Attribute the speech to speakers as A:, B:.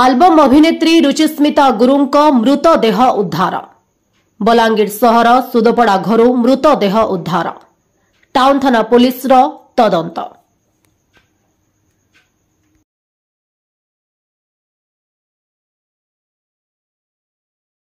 A: album ଅଭିନେତ୍ରୀ ରୁଚିସ୍ମିତା ଗୁରୁଙ୍କ ମୃତଦେହ ଉଦ୍ଧାର ବଲାଙ୍ଗୀର ସହର ସୁଦପଡ଼ା ଘରୁ ମୃତଦେହ ଉଦ୍ଧାର ଟାଉନ୍ ଥାନା ପୁଲିସ୍ର
B: ତଦନ୍ତ